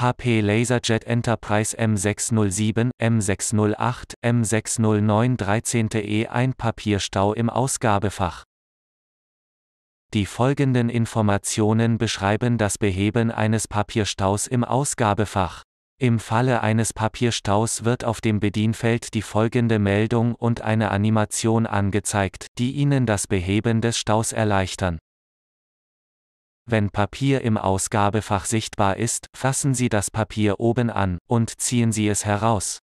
HP Laserjet Enterprise M607, M608, 609 13.E ein Papierstau im Ausgabefach. Die folgenden Informationen beschreiben das Beheben eines Papierstaus im Ausgabefach. Im Falle eines Papierstaus wird auf dem Bedienfeld die folgende Meldung und eine Animation angezeigt, die Ihnen das Beheben des Staus erleichtern. Wenn Papier im Ausgabefach sichtbar ist, fassen Sie das Papier oben an und ziehen Sie es heraus.